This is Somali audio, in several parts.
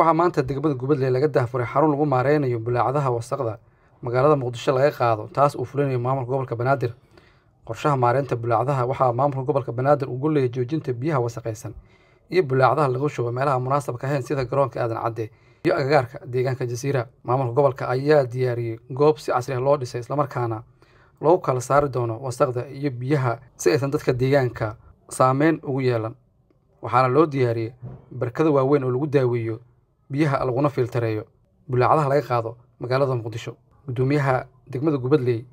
waxaa maanta degmada gubadley laga daahfuray xarun lagu maareynayo bulaacadaha wasaqda magaalada muqdisho laga qaado taas uu fulinayo maamulka gobolka banaadir qorshaha maareynta bulaacadaha waxaa maamulka gobolka banaadir ugu leeya joojinta biyaha wasaqaysan iyo bulaacadaha lagu shubo meelaha munaasabka ahayn sida garoonka aadan cadde iyo agagaarka deegaanka jasiira maamulka gobolka ayaa diyaariyey goob si casri ah loo dhisay islamarkaana loogu kala saari doono wasaqda iyo biyaha si aysan dadka deegaanka saameyn ugu yeelan waxaana loo diyaariyey barkada waaweyn oo lagu daaweeyo biyaha laguna fiiltareeyo bullaacadaha laga qaado magaalada muqdisho guddoomiyaha degmada gubadley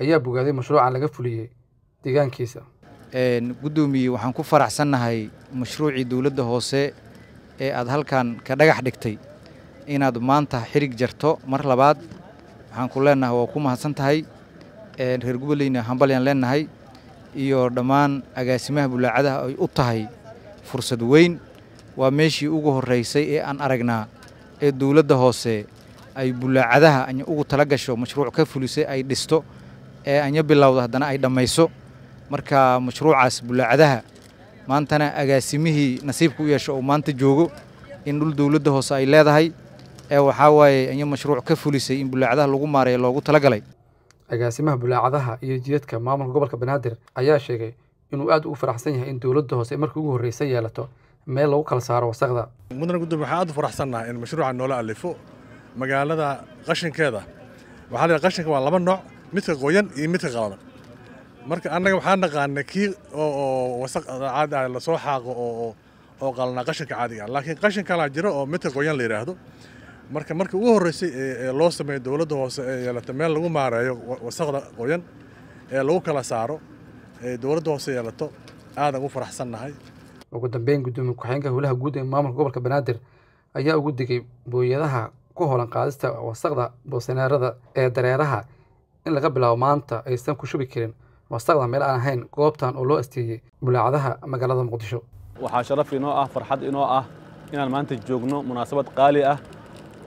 ayaa bogaaday mashruucan laga fuliyey deegaankiisa guddoomiye waxaan ku faraxsannahay mashruucii dowladda hoose ee aad halkan ka dhagax dhigtay inaad maanta xirig jarto mar labaad waxaan ku leennahay waa ku mahadsan tahay reer gubadleyna hambalyaan leenahay iyo dhammaan agaasimaha bullaacadaha ay u tahay fursad weyn waa meeshii ugu horraysay ee aan aragnaa ee dawladda hoose ay bulaacadaha anya ugu tala gasho mashruuc ka fulisay ay dhisto ee anya bilowda haddana ay dhammayso marka mashruucaas bulaacadaha maantana agaasimihii nasiibka u yeesho uu maanta joogo in dhul dawladda hoose ay leedahay ee waxaa waaye anya mashruuc ka fulisay in bulaacadaha lagu maareeyo loogu talagalay agaasimaha bulaacadaha iyo jidadka maamulka gobolka banaadir ayaa sheegay inuu aad ugu faraxsan yahay in dawladda hoose markii ugu horraysay yeelato meel lagu kala saaro wasaqda mudana gudoomiye waxaan aad u faraxsannahay in mashruuca noola alifo magaalada qashinkeeda waxaa la qashinka waa laba nooc midka qoyan iyo midka qaladan marka annaga waxaan naqaana kii oo wasaq caadi ah lasoo xaaqo oo oo qalanaa qashinka caadiga ah laakiin qashin kalaa jiro oo midka qoyan la yidhaahdo marka markii ugu horreysay ee loo sameeyo dowladda hoose ee yeelata meel lagu maareeyo wasaqda qoyan ee lagu kala saaro ee dowladda hoose yeelato aadan u faraxsannahay ugu dambeyn gudoomiye ku-xigeenka howlaha guud ee maamulka gobolka banaadir ayaa ugu digay booyadaha ku hoolan qaadista wasaqda boosaneerada ee dareeraha in laga bilaabo maanta aysan ku shubi karin wasaqda meel aan ahayn goobtan oo loo asteeyey bulaacadaha magaalada muqdisho waxaa sharaf inoo ah farxad inoo ah inaan maanta joogno munaasabad qaali ah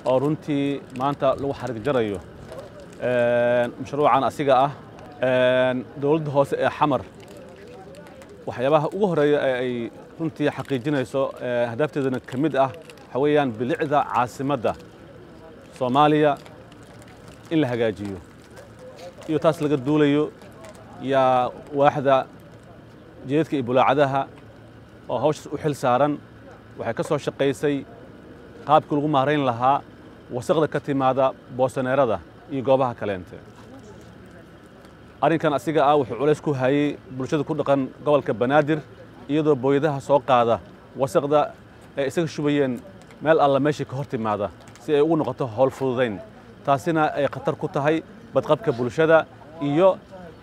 oo runtii maanta lagu xarig jarayo mashruucan asiga ah dowladda hoose ee xamar waxyaabaha ugu horreeya ee ay runtii xaqiijinayso eh, hadaafteedana ka mid ah waxa weeyaan bilicda caasimadda soomaaliya in la hagaajiyo iyo taas laga duulayo yaa waaxda jeedadka iyo bulaacadaha oo hawshaas u xil saaran waxay ka soo shaqaysay qaabkii lagu maarayn lahaa wasaqda ka timaada boosaneerada iyo goobaha kaleente arrinkan asiga ah wuxuu culays ku hayay bulshada ku dhaqan gobolka banaadir iyadoo booyadaha soo qaada wasaqda ay isaga shubayeen meel alla meeshay ka hor timaada si ay ugu noqoto howl fududayn taasina ay khatar ku tahay badqabka bulshada iyo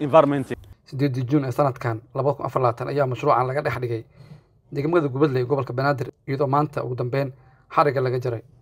environment siddeedii juun ee sanadkan labada kun afar labaatan ayaa mashruucan laga dhex dhigay degmada gubadley gobolka banaadir iyadoo maanta ugu dambeyn xariga laga jaray